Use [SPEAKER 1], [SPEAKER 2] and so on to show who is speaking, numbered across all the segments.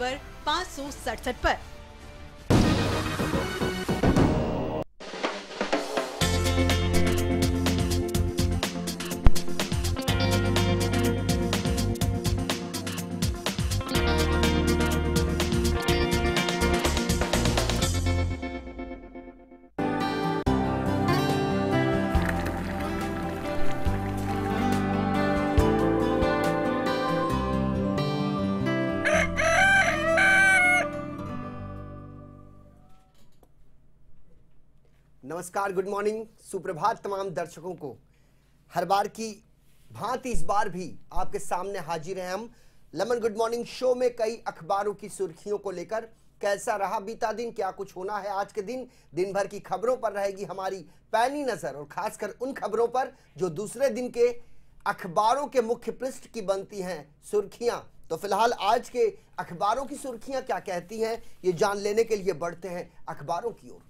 [SPEAKER 1] number पाँच सौ सड़सठ पर नमस्कार गुड मॉर्निंग सुप्रभात तमाम दर्शकों को हर बार की भांति इस बार भी आपके सामने हाजिर हैं हम लमन गुड मॉर्निंग शो में कई अखबारों की सुर्खियों को लेकर कैसा रहा बीता दिन क्या कुछ होना है आज के दिन दिन भर की खबरों पर रहेगी हमारी पैनी नज़र और खासकर उन खबरों पर जो दूसरे दिन के अखबारों के मुख्य पृष्ठ की बनती हैं सुर्खियां तो फिलहाल आज के अखबारों की सुर्खियां क्या कहती हैं ये जान लेने के लिए बढ़ते हैं अखबारों की ओर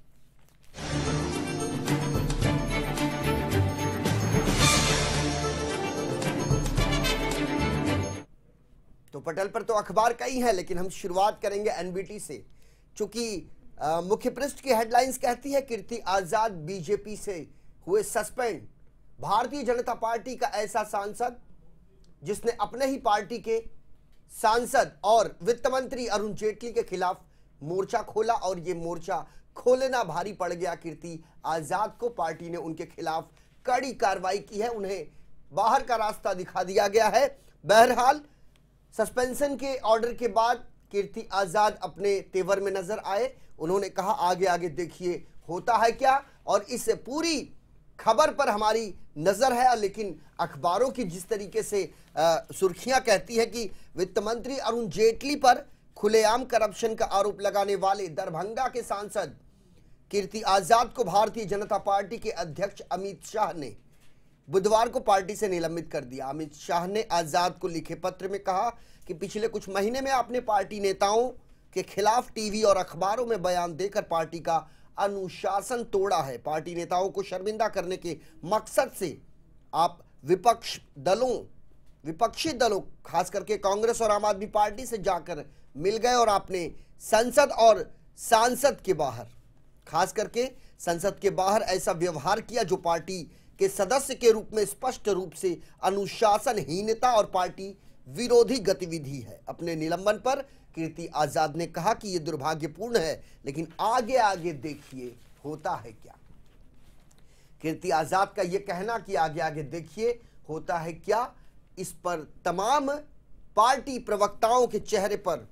[SPEAKER 1] तो पटल पर तो अखबार कई हैं लेकिन हम शुरुआत करेंगे एनबीटी से चूंकि मुख्य पृष्ठ की हेडलाइंस कहती है कीर्ति आजाद बीजेपी से हुए सस्पेंड भारतीय जनता पार्टी का ऐसा सांसद जिसने अपने ही पार्टी के सांसद और वित्त मंत्री अरुण जेटली के खिलाफ मोर्चा खोला और ये मोर्चा खोलना भारी पड़ गया कीर्ति आजाद को पार्टी ने उनके खिलाफ कड़ी कार्रवाई की है उन्हें बाहर का रास्ता दिखा दिया गया है बहरहाल सस्पेंशन के ऑर्डर के बाद कीर्ति आज़ाद अपने तेवर में नजर आए उन्होंने कहा आगे आगे देखिए होता है क्या और इस पूरी खबर पर हमारी नज़र है लेकिन अखबारों की जिस तरीके से सुर्खियां कहती है कि वित्त मंत्री अरुण जेटली पर खुलेआम करप्शन का आरोप लगाने वाले दरभंगा के सांसद कीर्ति आज़ाद को भारतीय जनता पार्टी के अध्यक्ष अमित शाह ने बुधवार को पार्टी से निलंबित कर दिया अमित शाह ने आजाद को लिखे पत्र में कहा कि पिछले कुछ महीने में आपने पार्टी नेताओं के खिलाफ टीवी और अखबारों में बयान देकर पार्टी का अनुशासन तोड़ा है पार्टी नेताओं को शर्मिंदा करने के मकसद से आप विपक्ष दलों विपक्षी दलों खास करके कांग्रेस और आम आदमी पार्टी से जाकर मिल गए और आपने संसद और सांसद के बाहर खास करके संसद के बाहर ऐसा व्यवहार किया जो पार्टी के सदस्य के रूप में स्पष्ट रूप से अनुशासनहीनता और पार्टी विरोधी गतिविधि है अपने निलंबन पर कीर्ति आजाद ने कहा कि यह दुर्भाग्यपूर्ण है लेकिन आगे आगे देखिए होता है क्या कीर्ति आजाद का यह कहना कि आगे आगे देखिए होता है क्या इस पर तमाम पार्टी प्रवक्ताओं के चेहरे पर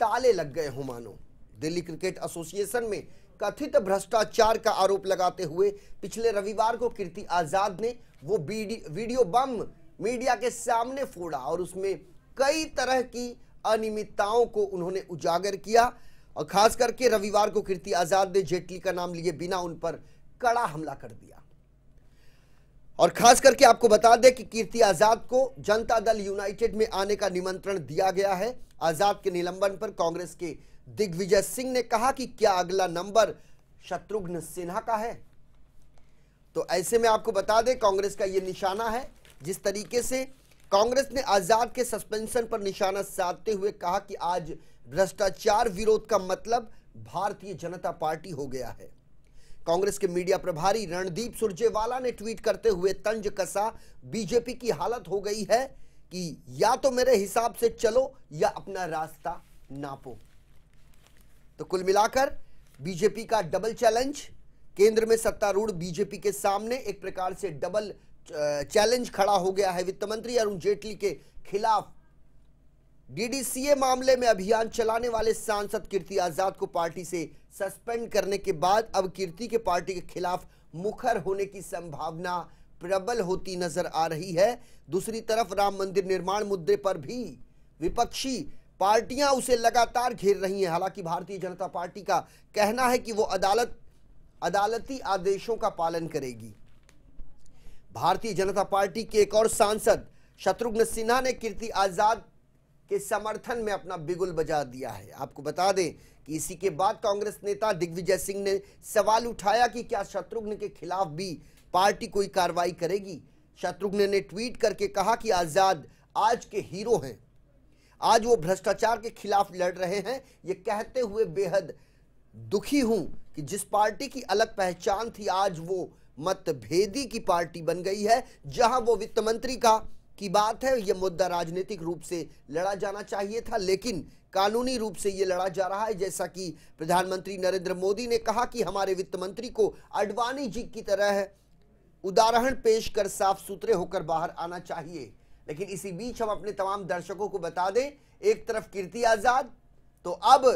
[SPEAKER 1] ताले लग गए हो मानो दिल्ली क्रिकेट एसोसिएशन में कथित भ्रष्टाचार का आरोप लगाते हुए पिछले रविवार को कीर्ति आजाद ने वो वीडियो बम मीडिया के सामने फोड़ा और उसमें कई तरह की अनियमितताओं को उन्होंने उजागर किया और खास करके रविवार को कीर्ति आजाद ने जेटली का नाम लिए बिना उन पर कड़ा हमला कर दिया और खास करके आपको बता दें कि कीर्ति आजाद को जनता दल यूनाइटेड में आने का निमंत्रण दिया गया है आजाद के निलंबन पर कांग्रेस के दिग्विजय सिंह ने कहा कि क्या अगला नंबर शत्रुघ्न सिन्हा का है तो ऐसे में आपको बता दें कांग्रेस का यह निशाना है जिस तरीके से कांग्रेस ने आजाद के सस्पेंशन पर निशाना साधते हुए कहा कि आज भ्रष्टाचार विरोध का मतलब भारतीय जनता पार्टी हो गया है कांग्रेस के मीडिया प्रभारी रणदीप सुरजेवाला ने ट्वीट करते हुए तंज कसा बीजेपी की हालत हो गई है कि या तो मेरे हिसाब से चलो या अपना रास्ता नापो तो कुल मिलाकर बीजेपी का डबल चैलेंज केंद्र में सत्तारूढ़ बीजेपी के सामने एक प्रकार से डबल चैलेंज खड़ा हो गया है वित्त मंत्री अरुण जेटली के खिलाफ डीडीसीए मामले में अभियान चलाने वाले सांसद कीर्ति आजाद को पार्टी से सस्पेंड करने के बाद अब कीर्ति के पार्टी के खिलाफ मुखर होने की संभावना प्रबल होती नजर आ रही है दूसरी तरफ राम मंदिर निर्माण मुद्दे पर भी विपक्षी पार्टियां उसे लगातार घेर रही हैं हालांकि भारतीय जनता पार्टी का कहना है कि वो अदालत अदालती आदेशों का पालन करेगी भारतीय जनता पार्टी के एक और सांसद शत्रुघ्न सिन्हा ने कीर्ति आजाद के समर्थन में अपना बिगुल बजा दिया है आपको बता दें कि इसी के बाद कांग्रेस नेता दिग्विजय सिंह ने सवाल उठाया कि क्या शत्रुघ्न के खिलाफ भी पार्टी कोई कार्रवाई करेगी शत्रुघ्न ने ट्वीट करके कहा कि आजाद आज के हीरो हैं आज वो भ्रष्टाचार के खिलाफ लड़ रहे हैं ये कहते हुए बेहद दुखी हूं कि जिस पार्टी की अलग पहचान थी आज वो मतभेदी की पार्टी बन गई है जहां वो वित्त मंत्री का की बात है ये मुद्दा राजनीतिक रूप से लड़ा जाना चाहिए था लेकिन कानूनी रूप से ये लड़ा जा रहा है जैसा कि प्रधानमंत्री नरेंद्र मोदी ने कहा कि हमारे वित्त मंत्री को अडवाणी जी की तरह उदाहरण पेश कर साफ सुथरे होकर बाहर आना चाहिए लेकिन इसी बीच हम अपने तमाम दर्शकों को बता दें एक तरफ कीर्ति आजाद तो अब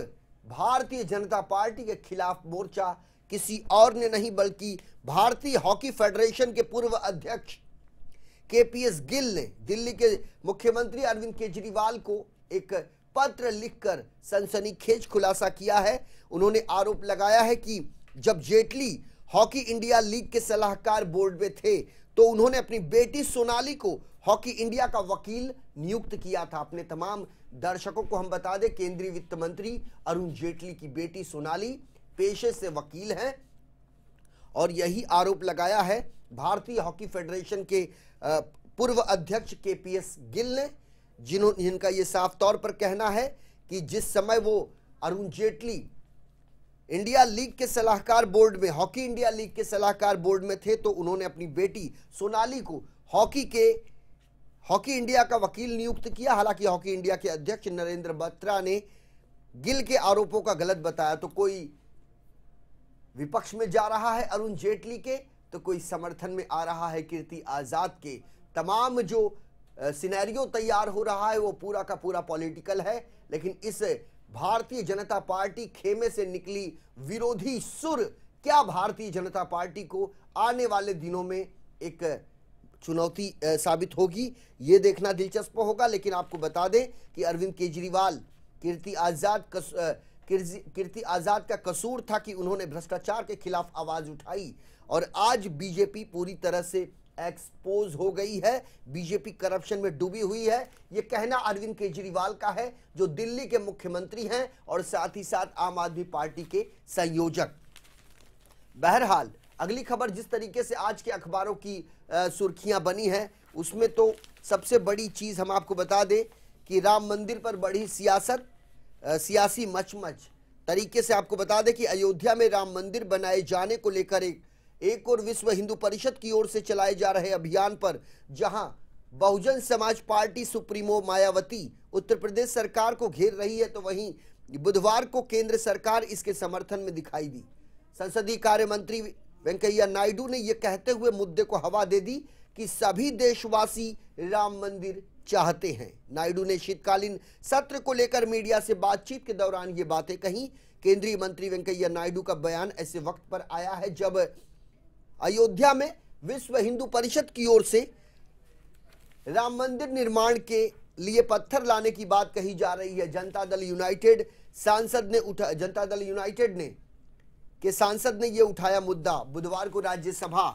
[SPEAKER 1] भारतीय जनता पार्टी के खिलाफ मोर्चा किसी और ने नहीं बल्कि भारतीय हॉकी फेडरेशन के पूर्व अध्यक्ष के पी एस गिल ने दिल्ली के मुख्यमंत्री अरविंद केजरीवाल को एक पत्र लिखकर सनसनीखेज खुलासा किया है उन्होंने आरोप लगाया है कि जब जेटली हॉकी इंडिया लीग के सलाहकार बोर्ड में थे तो उन्होंने अपनी बेटी सोनाली को हॉकी इंडिया का वकील नियुक्त किया था अपने तमाम दर्शकों को हम बता दें केंद्रीय वित्त मंत्री अरुण जेटली की बेटी सोनाली पेशे से वकील हैं और यही आरोप लगाया है भारतीय हॉकी फेडरेशन के पूर्व अध्यक्ष के पी एस गिल ने जिन्होंने जिनका ये साफ तौर पर कहना है कि जिस समय वो अरुण जेटली इंडिया लीग के सलाहकार बोर्ड में हॉकी इंडिया लीग के सलाहकार बोर्ड में थे तो उन्होंने अपनी बेटी सोनाली को हॉकी के हॉकी इंडिया का वकील नियुक्त किया हालांकि हॉकी इंडिया के अध्यक्ष नरेंद्र बत्रा ने गिल के आरोपों का गलत बताया तो कोई विपक्ष में जा रहा है अरुण जेटली के तो कोई समर्थन में आ रहा है कीर्ति आज़ाद के तमाम जो सिनेरियो तैयार हो रहा है वो पूरा का पूरा पॉलिटिकल है लेकिन इस भारतीय जनता पार्टी खेमे से निकली विरोधी सुर क्या भारतीय जनता पार्टी को आने वाले दिनों में एक चुनौती साबित होगी ये देखना दिलचस्प होगा लेकिन आपको बता दें कि अरविंद केजरीवाल कीर्ति आज़ाद कीर्ति आज़ाद का कसूर था कि उन्होंने भ्रष्टाचार के खिलाफ आवाज़ उठाई और आज बीजेपी पूरी तरह से एक्सपोज हो गई है बीजेपी करप्शन में डूबी हुई है यह कहना अरविंद केजरीवाल का है जो दिल्ली के मुख्यमंत्री हैं और साथ ही साथ आम आदमी पार्टी के संयोजक बहरहाल अगली खबर जिस तरीके से आज के अखबारों की सुर्खियां बनी है उसमें तो सबसे बड़ी चीज़ हम आपको बता दें कि राम मंदिर पर बढ़ी सियासत सियासी मचमच तरीके से आपको बता दें कि अयोध्या में राम मंदिर बनाए जाने को लेकर एक एक और विश्व हिंदू परिषद की ओर से चलाए जा रहे अभियान पर जहां बहुजन समाज पार्टी सुप्रीमो मायावती उत्तर प्रदेश सरकार को घेर रही है तो वहीं बुधवार को केंद्र सरकार इसके समर्थन में दिखाई दी संसदीय कार्य मंत्री वेंकैया नायडू ने यह कहते हुए मुद्दे को हवा दे दी कि सभी देशवासी राम मंदिर चाहते हैं नायडू ने शीतकालीन सत्र को लेकर मीडिया से बातचीत के दौरान ये बातें कही केंद्रीय मंत्री वेंकैया नायडू का बयान ऐसे वक्त पर आया है जब अयोध्या में विश्व हिंदू परिषद की ओर से राम मंदिर निर्माण के लिए पत्थर लाने की बात कही जा रही है जनता दल यूनाइटेड सांसद ने उठा जनता दल यूनाइटेड ने कि सांसद ने यह उठाया मुद्दा बुधवार को राज्यसभा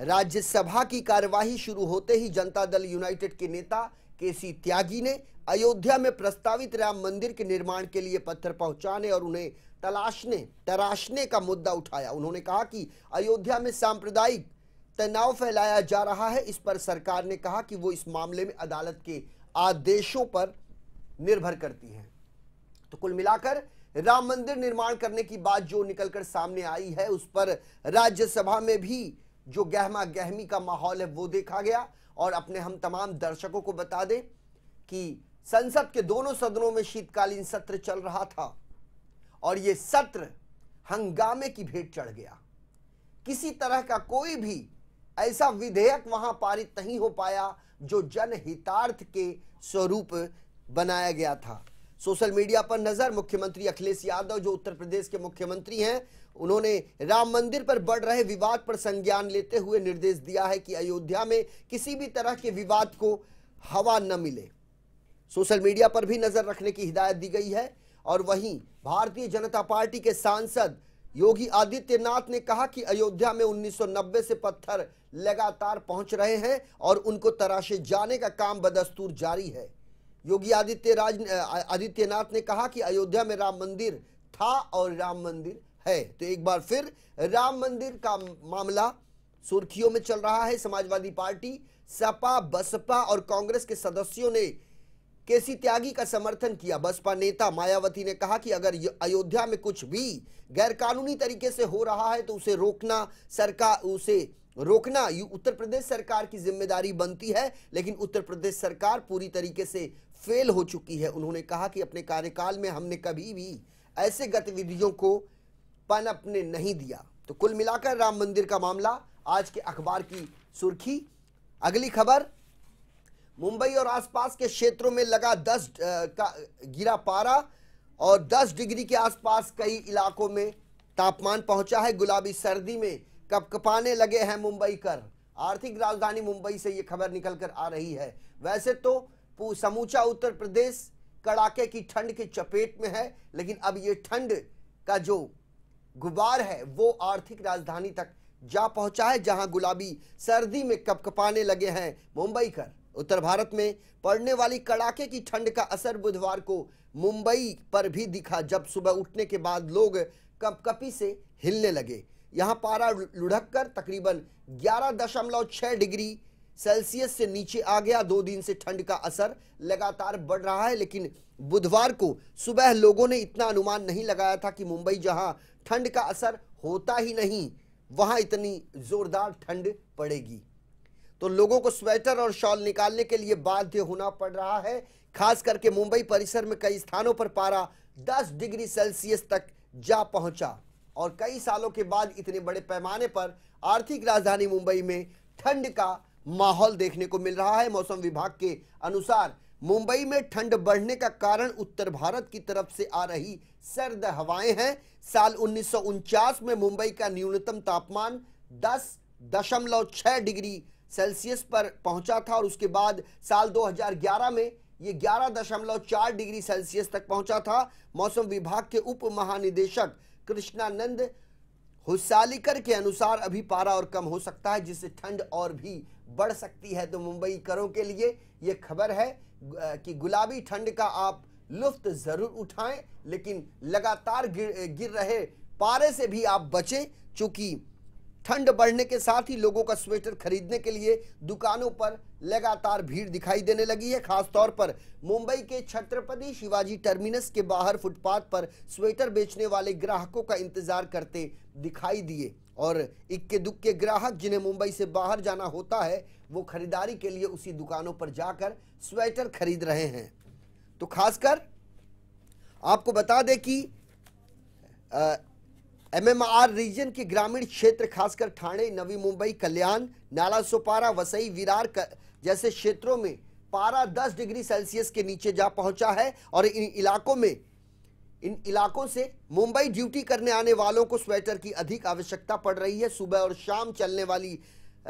[SPEAKER 1] राज्यसभा की कार्यवाही शुरू होते ही जनता दल यूनाइटेड के नेता केसी त्यागी ने अयोध्या में प्रस्तावित राम मंदिर के निर्माण के लिए पत्थर पहुंचाने और उन्हें तलाशने तराशने का मुद्दा उठाया उन्होंने कहा कि अयोध्या में सांप्रदायिक तनाव फैलाया जा रहा है इस पर सरकार ने कहा कि वो इस मामले में अदालत के आदेशों पर निर्भर करती है तो कुल मिलाकर राम मंदिर निर्माण करने की बात जो निकलकर सामने आई है उस पर राज्यसभा में भी जो गहमा गहमी का माहौल है वो देखा गया और अपने हम तमाम दर्शकों को बता दें कि संसद के दोनों सदनों में शीतकालीन सत्र चल रहा था और ये सत्र हंगामे की भेंट चढ़ गया किसी तरह का कोई भी ऐसा विधेयक वहां पारित नहीं हो पाया जो जनहितार्थ के स्वरूप बनाया गया था सोशल मीडिया पर नजर मुख्यमंत्री अखिलेश यादव जो उत्तर प्रदेश के मुख्यमंत्री हैं उन्होंने राम मंदिर पर बढ़ रहे विवाद पर संज्ञान लेते हुए निर्देश दिया है कि अयोध्या में किसी भी तरह के विवाद को हवा न मिले सोशल मीडिया पर भी नजर रखने की हिदायत दी गई है और वहीं भारतीय जनता पार्टी के सांसद योगी आदित्यनाथ ने कहा कि अयोध्या में 1990 से पत्थर लगातार पहुंच रहे हैं और उनको तराशे जाने का काम बदस्तूर जारी है योगी राज आदित्यनाथ ने कहा कि अयोध्या में राम मंदिर था और राम मंदिर है तो एक बार फिर राम मंदिर का मामला सुर्खियों में चल रहा है समाजवादी पार्टी सपा बसपा और कांग्रेस के सदस्यों ने केसी त्यागी का समर्थन किया बसपा नेता मायावती ने कहा कि अगर अयोध्या में कुछ भी गैरकानूनी तरीके से हो रहा है तो उसे रोकना सरकार उसे रोकना उत्तर प्रदेश सरकार की जिम्मेदारी बनती है लेकिन उत्तर प्रदेश सरकार पूरी तरीके से फेल हो चुकी है उन्होंने कहा कि अपने कार्यकाल में हमने कभी भी ऐसे गतिविधियों को पनपने नहीं दिया तो कुल मिलाकर राम मंदिर का मामला आज के अखबार की सुर्खी अगली खबर मुंबई और आसपास के क्षेत्रों में लगा दस का गिरा पारा और दस डिग्री के आसपास कई इलाकों में तापमान पहुंचा है गुलाबी सर्दी में कपकपाने लगे हैं मुंबई कर आर्थिक राजधानी मुंबई से ये खबर निकल कर आ रही है वैसे तो समूचा उत्तर प्रदेश कड़ाके की ठंड की चपेट में है लेकिन अब ये ठंड का जो गुबार है वो आर्थिक राजधानी तक जा पहुंचा है जहां गुलाबी सर्दी में कपकपाने लगे हैं मुंबई कर उत्तर भारत में पड़ने वाली कड़ाके की ठंड का असर बुधवार को मुंबई पर भी दिखा जब सुबह उठने के बाद लोग कपकपी से हिलने लगे यहां पारा लुढ़क कर तकरीबन ग्यारह दशमलव छः डिग्री सेल्सियस से नीचे आ गया दो दिन से ठंड का असर लगातार बढ़ रहा है लेकिन बुधवार को सुबह लोगों ने इतना अनुमान नहीं लगाया था कि मुंबई जहां ठंड का असर होता ही नहीं वहां इतनी जोरदार ठंड पड़ेगी तो लोगों को स्वेटर और शॉल निकालने के लिए बाध्य होना पड़ रहा है खास करके मुंबई परिसर में कई स्थानों पर पारा 10 डिग्री सेल्सियस तक जा पहुंचा और कई सालों के बाद इतने बड़े पैमाने पर आर्थिक राजधानी मुंबई में ठंड का माहौल देखने को मिल रहा है मौसम विभाग के अनुसार मुंबई में ठंड बढ़ने का कारण उत्तर भारत की तरफ से आ रही सर्द हवाएं हैं साल उन्नीस में मुंबई का न्यूनतम तापमान दस दशमलव छह डिग्री सेल्सियस पर पहुंचा था और उसके बाद साल 2011 में ये 11.4 डिग्री सेल्सियस तक पहुंचा था मौसम विभाग के उप महानिदेशक कृष्णानंद हुसालीकर के अनुसार अभी पारा और कम हो सकता है जिससे ठंड और भी बढ़ सकती है तो मुंबई करों के लिए ये खबर है कि गुलाबी ठंड का आप लुफ्त ज़रूर उठाएं लेकिन लगातार गिर, गिर रहे पारे से भी आप बचें चूंकि ठंड बढ़ने के साथ ही लोगों का स्वेटर खरीदने के लिए दुकानों पर लगातार भीड़ दिखाई देने लगी है खासतौर पर मुंबई के छत्रपति शिवाजी टर्मिनस के बाहर फुटपाथ पर स्वेटर बेचने वाले ग्राहकों का इंतजार करते दिखाई दिए और इक्के दुक्के ग्राहक जिन्हें मुंबई से बाहर जाना होता है वो खरीदारी के लिए उसी दुकानों पर जाकर स्वेटर खरीद रहे हैं तो खासकर आपको बता दें कि एमएमआर रीजन के ग्रामीण क्षेत्र खासकर ठाणे नवी मुंबई कल्याण नाला सोपारा वसई विरार कर, जैसे क्षेत्रों में पारा 10 डिग्री सेल्सियस के नीचे जा पहुंचा है और इन इलाकों में इन इलाकों से मुंबई ड्यूटी करने आने वालों को स्वेटर की अधिक आवश्यकता पड़ रही है सुबह और शाम चलने वाली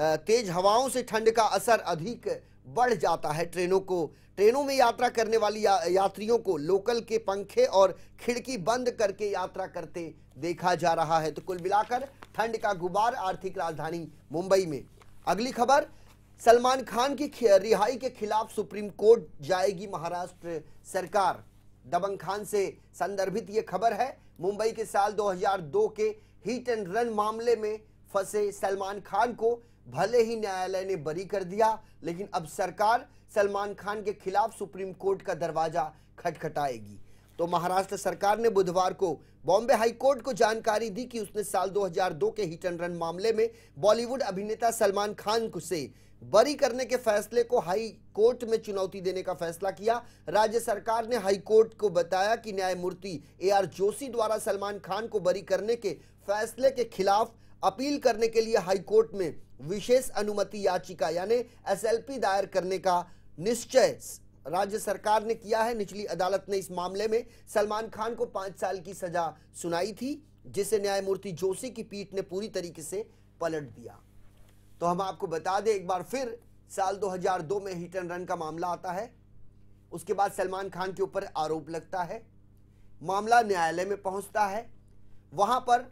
[SPEAKER 1] तेज हवाओं से ठंड का असर अधिक बढ़ जाता है ट्रेनों को ट्रेनों में यात्रा करने वाली या, यात्रियों को लोकल के पंखे और खिड़की बंद करके यात्रा करते देखा जा रहा है तो कुल मिलाकर ठंड का गुबार आर्थिक राजधानी मुंबई में अगली खबर सलमान खान की रिहाई के खिलाफ सुप्रीम कोर्ट जाएगी महाराष्ट्र सरकार दबंग खान से संदर्भित यह खबर है मुंबई के साल 2002 के हिट एंड रन मामले में फंसे सलमान खान को भले ही न्यायालय ने बरी कर दिया लेकिन अब सरकार सलमान खान के खिलाफ सुप्रीम कोर्ट का दरवाजा खटखटाएगी तो महाराष्ट्र सरकार ने बुधवार को बॉम्बे हाई कोर्ट को जानकारी दी कि उसने साल 2002 के हिट एंड रन मामले में बॉलीवुड अभिनेता सलमान खान को से बरी करने के फैसले को हाई कोर्ट में चुनौती देने का फैसला किया राज्य सरकार ने हाई कोर्ट को बताया कि न्यायमूर्ति ए आर जोशी द्वारा सलमान खान को बरी करने के फैसले के खिलाफ अपील करने के लिए हाई कोर्ट में विशेष अनुमति याचिका यानी एसएलपी दायर करने का निश्चय राज्य सरकार ने किया है निचली अदालत ने इस मामले में सलमान खान को पांच साल की सजा सुनाई थी जिसे न्यायमूर्ति जोशी की पीठ ने पूरी तरीके से पलट दिया तो हम आपको बता दें एक बार फिर साल 2002 में हिट एंड रन का मामला आता है उसके बाद सलमान खान के ऊपर आरोप लगता है मामला न्यायालय में पहुंचता है वहां पर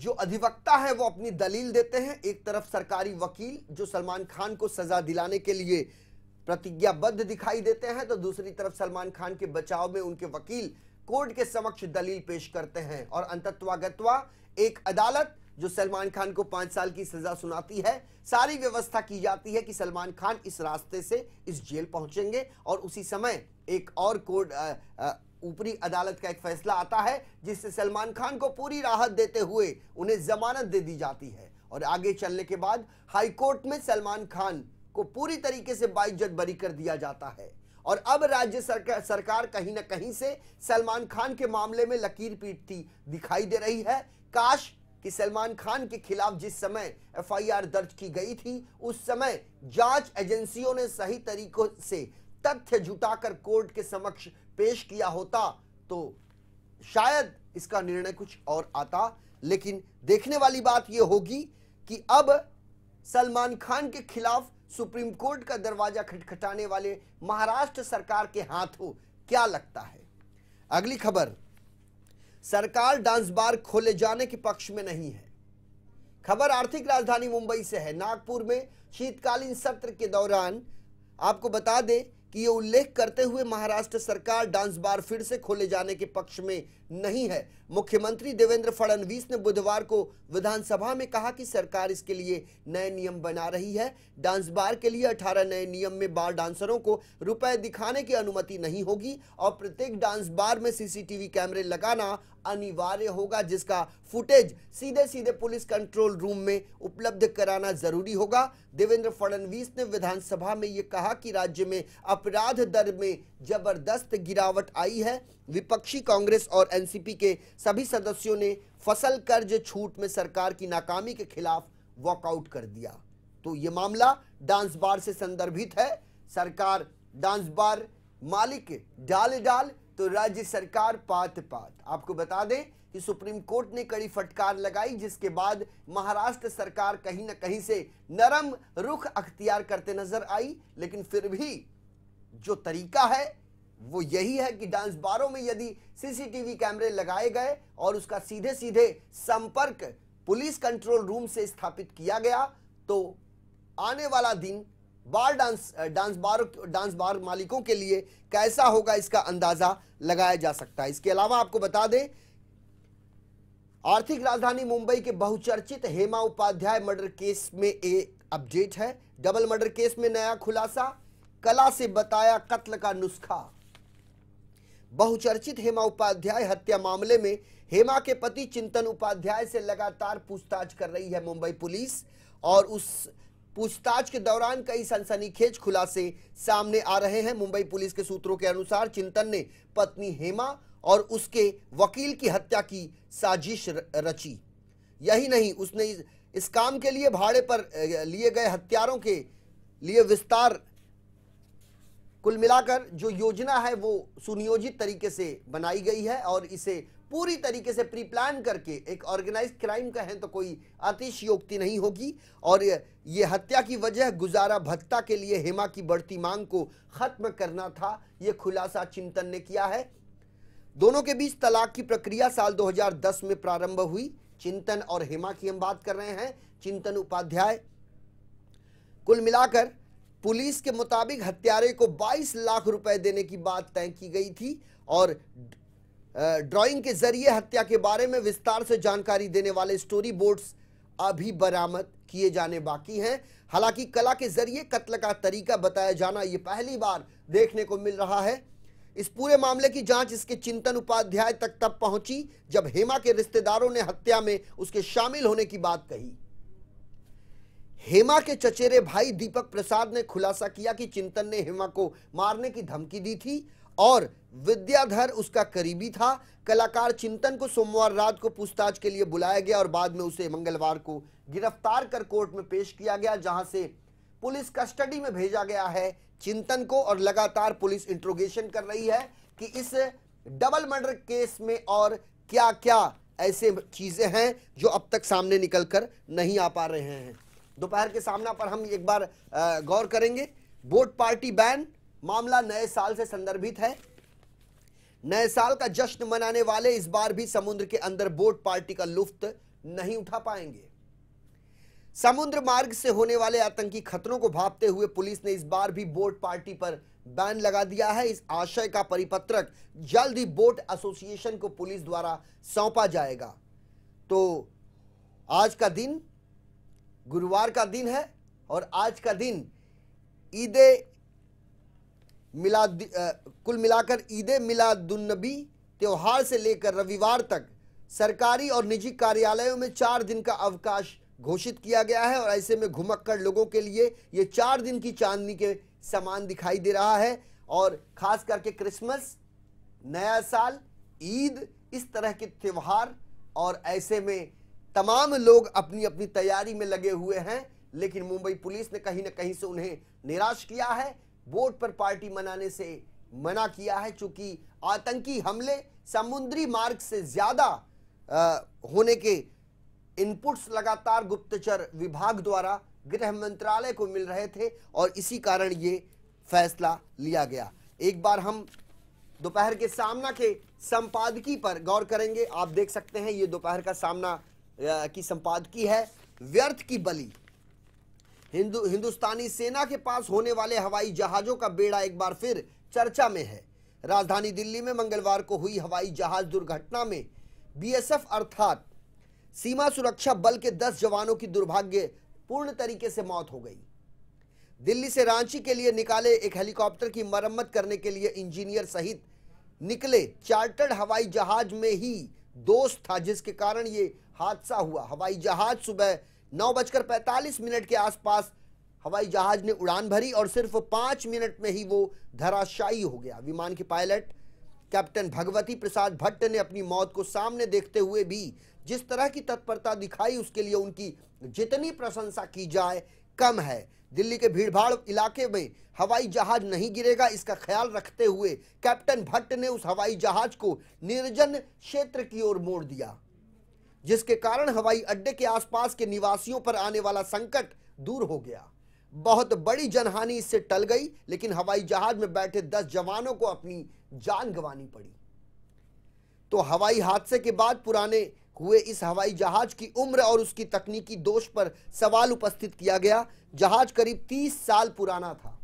[SPEAKER 1] जो अधिवक्ता है वो अपनी दलील देते हैं एक तरफ सरकारी वकील जो सलमान खान को सजा दिलाने के लिए प्रतिज्ञाबद्ध दिखाई देते हैं तो दूसरी तरफ सलमान खान के बचाव में उनके वकील कोर्ट के समक्ष दलील पेश करते हैं और अंतत्वागतवा एक अदालत जो सलमान खान को पांच साल की सजा सुनाती है सारी व्यवस्था की जाती है कि सलमान खान इस रास्ते से इस जेल पहुंचेंगे और उसी समय एक और कोर्ट ऊपरी अदालत का एक फैसला आता है जिससे सलमान खान को पूरी राहत देते हुए उन्हें जमानत दे दी जाती है और आगे चलने के बाद हाईकोर्ट में सलमान खान को पूरी तरीके से बाइज्जत बरी कर दिया जाता है और अब राज्य सरकार सरकार कहीं ना कहीं से सलमान खान के मामले में लकीर पीटती दिखाई दे रही है काश कि सलमान खान के खिलाफ जिस समय एफआईआर दर्ज की गई थी उस समय जांच एजेंसियों ने सही तरीकों से तथ्य जुटाकर कोर्ट के समक्ष पेश किया होता तो शायद इसका निर्णय कुछ और आता लेकिन देखने वाली बात यह होगी कि अब सलमान खान के खिलाफ सुप्रीम कोर्ट का दरवाजा खटखटाने वाले महाराष्ट्र सरकार के हाथ हो क्या लगता है अगली खबर सरकार डांस बार खोले जाने के पक्ष में नहीं है खबर आर्थिक राजधानी मुंबई से है नागपुर में शीतकालीन सत्र के दौरान आपको बता दें कि ये उल्लेख करते हुए महाराष्ट्र सरकार डांस बार फिर से खोले जाने के पक्ष में नहीं है मुख्यमंत्री देवेंद्र फडणवीस ने बुधवार को विधानसभा में कहा कि सरकार इसके लिए नए नियम बना रही है डांस बार के लिए 18 नए नियम में बार डांसरों को रुपए दिखाने की अनुमति नहीं होगी और प्रत्येक डांस बार में सीसीटीवी कैमरे लगाना अनिवार्य होगा जिसका फुटेज सीधे सीधे पुलिस कंट्रोल रूम में उपलब्ध कराना जरूरी होगा देवेंद्र फडणवीस ने विधानसभा में यह कहा कि राज्य में अपराध दर में जबरदस्त गिरावट आई है विपक्षी कांग्रेस और एनसीपी के सभी सदस्यों ने फसल कर्ज छूट में सरकार की नाकामी के खिलाफ वॉकआउट कर दिया तो यह मामला डांस बार से संदर्भित है सरकार डांस बार मालिक डाल डाल तो राज्य सरकार पात पात आपको बता दें कि सुप्रीम कोर्ट ने कड़ी फटकार लगाई जिसके बाद महाराष्ट्र सरकार कहीं ना कहीं से नरम रुख अख्तियार करते नजर आई लेकिन फिर भी जो तरीका है वो यही है कि डांस बारों में यदि सीसीटीवी कैमरे लगाए गए और उसका सीधे सीधे संपर्क पुलिस कंट्रोल रूम से स्थापित किया गया तो आने वाला दिन bar dance dance bar dance bar मालिकों के लिए कैसा होगा इसका अंदाजा लगाया जा सकता है इसके अलावा आपको बता दें आर्थिक राजधानी मुंबई के बहुचर्चित हेमा उपाध्याय मर्डर केस में एक अपडेट है डबल मर्डर केस में नया खुलासा कला से बताया कत्ल का नुस्खा बहुचर्चित हेमा उपाध्याय हत्या मामले में हेमा के पति चिंतन उपाध्याय से लगातार पूछताछ कर रही है मुंबई पुलिस और उस पूछताछ के दौरान कई सनसनीखेज खुलासे सामने आ रहे हैं मुंबई पुलिस के सूत्रों के अनुसार चिंतन ने पत्नी हेमा और उसके वकील की हत्या की साजिश रची यही नहीं उसने इस काम के लिए भाड़े पर लिए गए हत्यारों के लिए विस्तार कुल मिलाकर जो योजना है वो सुनियोजित तरीके से बनाई गई है और इसे पूरी तरीके से प्री प्लान करके एक ऑर्गेनाइज क्राइम का है तो कोई अतिशयोक्ति नहीं होगी और ये हत्या की वजह गुजारा भत्ता के लिए हेमा की बढ़ती मांग को खत्म करना था ये खुलासा चिंतन ने किया है दोनों के बीच तलाक की प्रक्रिया साल 2010 में प्रारंभ हुई चिंतन और हेमा की हम बात कर रहे हैं चिंतन उपाध्याय कुल मिलाकर पुलिस के मुताबिक हत्यारे को 22 लाख रुपए देने की बात तय की गई थी और ड्राइंग के जरिए हत्या के बारे में विस्तार से जानकारी देने वाले स्टोरी बोर्ड्स अभी बरामद किए जाने बाकी हैं हालांकि कला के जरिए कत्ल का तरीका बताया जाना ये पहली बार देखने को मिल रहा है इस पूरे मामले की जांच इसके चिंतन उपाध्याय तक तब पहुंची जब हेमा के रिश्तेदारों ने हत्या में उसके शामिल होने की बात कही हेमा के चचेरे भाई दीपक प्रसाद ने खुलासा किया कि चिंतन ने हेमा को मारने की धमकी दी थी और विद्याधर उसका करीबी था कलाकार चिंतन को सोमवार रात को पूछताछ के लिए बुलाया गया और बाद में उसे मंगलवार को गिरफ्तार कर कोर्ट में पेश किया गया जहां से पुलिस कस्टडी में भेजा गया है चिंतन को और लगातार पुलिस इंट्रोगेशन कर रही है कि इस डबल मर्डर केस में और क्या क्या ऐसे चीजें हैं जो अब तक सामने निकलकर नहीं आ पा रहे हैं दोपहर के सामना पर हम एक बार गौर करेंगे वोट पार्टी बैन मामला नए साल से संदर्भित है नए साल का जश्न मनाने वाले इस बार भी समुद्र के अंदर बोट पार्टी का लुफ्त नहीं उठा पाएंगे समुद्र मार्ग से होने वाले आतंकी खतरों को भापते हुए पुलिस ने इस बार भी बोट पार्टी पर बैन लगा दिया है इस आशय का परिपत्रक जल्द ही बोट एसोसिएशन को पुलिस द्वारा सौंपा जाएगा तो आज का दिन गुरुवार का दिन है और आज का दिन ईद मिला कुल मिलाकर ईद मिलादुलनबी त्यौहार से लेकर रविवार तक सरकारी और निजी कार्यालयों में चार दिन का अवकाश घोषित किया गया है और ऐसे में घुमक कर लोगों के लिए ये चार दिन की चांदनी के समान दिखाई दे रहा है और ख़ास करके क्रिसमस नया साल ईद इस तरह के त्यौहार और ऐसे में तमाम लोग अपनी अपनी तैयारी में लगे हुए हैं लेकिन मुंबई पुलिस ने कहीं ना कहीं से उन्हें निराश किया है वोट पर पार्टी मनाने से मना किया है चूंकि आतंकी हमले समुद्री मार्ग से ज्यादा होने के इनपुट्स लगातार गुप्तचर विभाग द्वारा गृह मंत्रालय को मिल रहे थे और इसी कारण ये फैसला लिया गया एक बार हम दोपहर के सामना के संपादकी पर गौर करेंगे आप देख सकते हैं ये दोपहर का सामना की संपादकी है व्यर्थ की बलि हिंदु हिंदुस्तानी सेना के पास होने वाले हवाई जहाजों का बेड़ा एक बार फिर चर्चा में है राजधानी दिल्ली में मंगलवार को हुई हवाई जहाज दुर्घटना में बीएसएफ अर्थात सीमा सुरक्षा बल के 10 जवानों की दुर्भाग्य पूर्ण तरीके से मौत हो गई दिल्ली से रांची के लिए निकाले एक हेलीकॉप्टर की मरम्मत करने के लिए इंजीनियर सहित निकले चार्टर्ड हवाई जहाज में ही दोस्त था जिसके कारण ये हादसा हुआ हवाई जहाज सुबह नौ बजकर पैंतालीस मिनट के आसपास हवाई जहाज ने उड़ान भरी और सिर्फ पांच मिनट में ही वो धराशायी हो गया विमान के पायलट कैप्टन भगवती प्रसाद भट्ट ने अपनी मौत को सामने देखते हुए भी जिस तरह की तत्परता दिखाई उसके लिए उनकी जितनी प्रशंसा की जाए कम है दिल्ली के भीड़भाड़ इलाके में हवाई जहाज नहीं गिरेगा इसका ख्याल रखते हुए कैप्टन भट्ट ने उस हवाई जहाज को निर्जन क्षेत्र की ओर मोड़ दिया जिसके कारण हवाई अड्डे के आसपास के निवासियों पर आने वाला संकट दूर हो गया बहुत बड़ी जनहानि इससे टल गई लेकिन हवाई जहाज में बैठे दस जवानों को अपनी जान गंवानी पड़ी तो हवाई हादसे के बाद पुराने हुए इस हवाई जहाज की उम्र और उसकी तकनीकी दोष पर सवाल उपस्थित किया गया जहाज करीब 30 साल पुराना था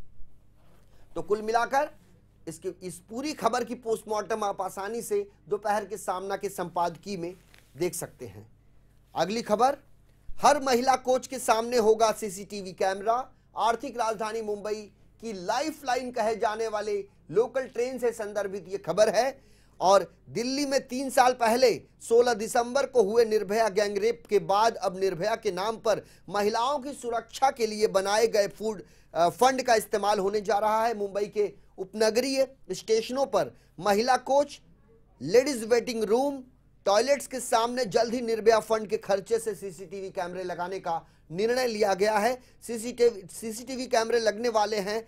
[SPEAKER 1] तो कुल मिलाकर इसके इस पूरी खबर की पोस्टमार्टम आप आसानी से दोपहर के सामना के संपादकीय में देख सकते हैं अगली खबर हर महिला कोच के सामने होगा सीसीटीवी कैमरा आर्थिक राजधानी मुंबई की लाइफलाइन कहे जाने वाले लोकल ट्रेन से संदर्भित यह खबर है और दिल्ली में तीन साल पहले 16 दिसंबर को हुए निर्भया गैंगरेप के बाद अब निर्भया के नाम पर महिलाओं की सुरक्षा के लिए बनाए गए फूड फंड का इस्तेमाल होने जा रहा है मुंबई के उपनगरीय स्टेशनों पर महिला coach ladies waiting room toilets के सामने जल्द ही निर्भया फंड के खर्चे से सीसीटीवी कैमरे लगाने का निर्णय लिया गया है सीसीटीवी सीसीटीवी कैमरे लगने वाले हैं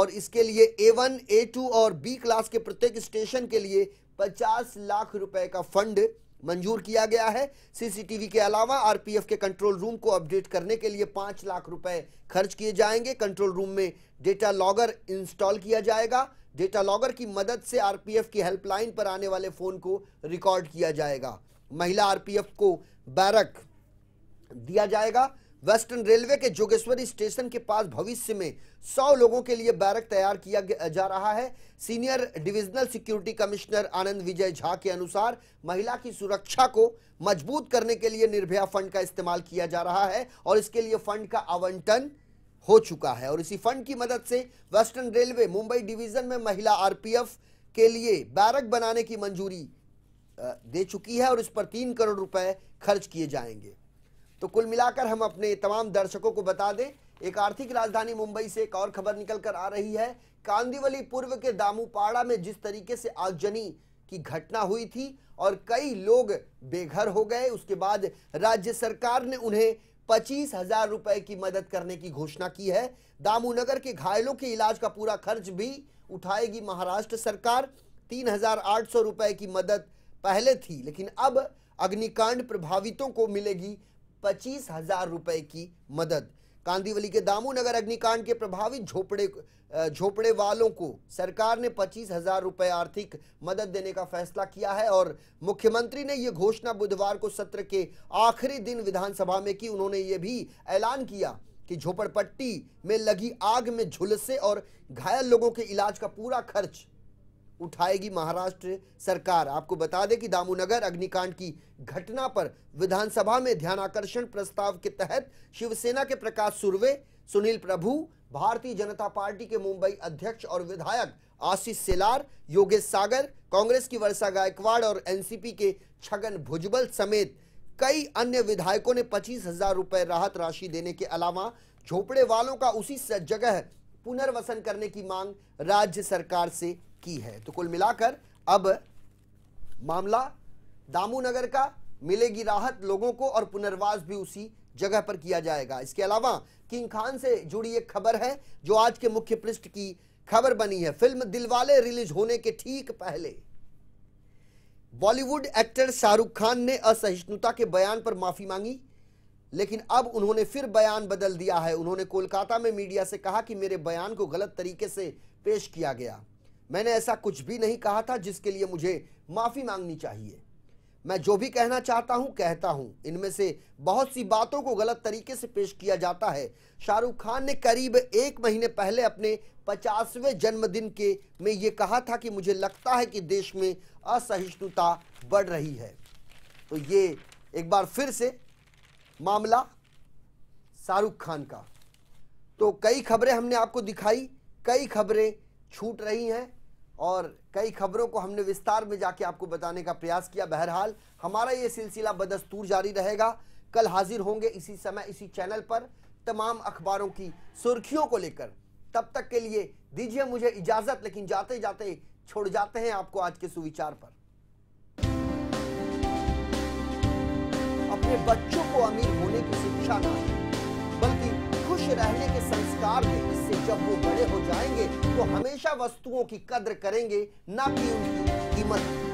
[SPEAKER 1] और इसके लिए ए वन ए टू और बी क्लास के प्रत्येक स्टेशन के लिए पचास लाख रुपए का फंड मंजूर किया गया है सीसीटीवी के अलावा आरपीएफ के कंट्रोल रूम को अपडेट करने के लिए पांच लाख रुपए खर्च किए जाएंगे कंट्रोल रूम में डेटा लॉगर इंस्टॉल किया जाएगा डेटा लॉगर की मदद से आरपीएफ की हेल्पलाइन पर आने वाले फोन को रिकॉर्ड किया जाएगा महिला आरपीएफ को बैरक दिया जाएगा वेस्टर्न रेलवे के जोगेश्वरी स्टेशन के पास भविष्य में 100 लोगों के लिए बैरक तैयार किया जा रहा है senior divisional security commissioner Anand Vijay Jha के अनुसार महिला की सुरक्षा को मजबूत करने के लिए निर्भया फंड का इस्तेमाल किया जा रहा है और इसके लिए फंड का आवंटन हो चुका है और इसी फंड की मदद से वेस्टर्न रेलवे मुंबई डिवीजन में महिला आरपीएफ के लिए बैरक बनाने की मंजूरी दे चुकी है और इस पर तीन करोड़ रुपए खर्च किए जाएंगे तो कुल मिलाकर हम अपने तमाम दर्शकों को बता दें एक आर्थिक राजधानी मुंबई से एक और खबर निकल कर आ रही है कांदिवली पूर्व के दामूपाड़ा में जिस तरीके से आगजनी की घटना हुई थी और कई लोग बेघर हो गए उसके बाद राज्य सरकार ने उन्हें पच्चीस हजार रुपए की मदद करने की घोषणा की है दामूनगर के घायलों के इलाज का पूरा खर्च भी उठाएगी महाराष्ट्र सरकार तीन हजार आठ सौ रुपए की मदद पहले थी लेकिन अब अग्निकांड प्रभावितों को मिलेगी पच्चीस हजार रुपए की मदद कांदीवली के दामू नगर अग्निकांड के प्रभावित झोपड़े झोपड़े वालों को सरकार ने पच्चीस हजार रुपए आर्थिक मदद देने का फैसला किया है और मुख्यमंत्री ने यह घोषणा बुधवार को सत्र के आखिरी दिन विधानसभा में की उन्होंने ये भी ऐलान किया कि झोपड़पट्टी में लगी आग में झुलसे और घायल लोगों के इलाज का पूरा खर्च उठाएगी महाराष्ट्र सरकार आपको बता दें कि दामोनगर अग्निकांड की घटना पर विधानसभा में ध्यान आकर्षण प्रस्ताव के तहत शिवसेना के प्रकाश सुर्वे सुनील प्रभु भारतीय जनता पार्टी के मुंबई अध्यक्ष और विधायक आशीष सेलार योगेश सागर कांग्रेस की वर्षा गायकवाड़ और एनसीपी के छगन भुजबल समेत कई अन्य विधायकों ने पच्चीस हजार रुपए राहत राशि देने के अलावा झोपड़े वालों का उसी जगह पुनर्वसन करने की मांग राज्य सरकार से की है तो कुल मिलाकर अब मामला दामूनगर का मिलेगी राहत लोगों को और पुनर्वास भी उसी जगह पर किया जाएगा इसके अलावा किंग खान से जुड़ी एक खबर है जो आज के मुख्य पृष्ठ की खबर बनी है फिल्म दिलवाले रिलीज होने के ठीक पहले बॉलीवुड एक्टर शाहरुख खान ने असहिष्णुता के बयान पर माफी मांगी लेकिन अब उन्होंने फिर बयान बदल दिया है उन्होंने कोलकाता में मीडिया से कहा कि मेरे बयान को गलत तरीके से पेश किया गया मैंने ऐसा कुछ भी नहीं कहा था जिसके लिए मुझे माफ़ी मांगनी चाहिए मैं जो भी कहना चाहता हूं कहता हूं इनमें से बहुत सी बातों को गलत तरीके से पेश किया जाता है शाहरुख खान ने करीब एक महीने पहले अपने पचासवें जन्मदिन के में ये कहा था कि मुझे लगता है कि देश में असहिष्णुता बढ़ रही है तो ये एक बार फिर से मामला शाहरुख खान का तो कई खबरें हमने आपको दिखाई कई खबरें छूट रही हैं और कई खबरों को हमने विस्तार में जाके आपको बताने का प्रयास किया बहरहाल हमारा ये सिलसिला बदस्तूर जारी रहेगा कल हाजिर होंगे इसी समय इसी चैनल पर तमाम अखबारों की सुर्खियों को लेकर तब तक के लिए दीजिए मुझे इजाज़त लेकिन जाते जाते छोड़ जाते हैं आपको आज के सुविचार पर अपने बच्चों को अमीर होने की शिक्षा ना बल्कि खुश रहने के संस्कार दें इससे जब वो बड़े हो जाएंगे तो हमेशा वस्तुओं की कद्र करेंगे ना कि उनकी कीमत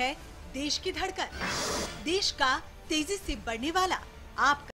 [SPEAKER 1] है देश की धड़कन देश का तेजी से बढ़ने वाला आपका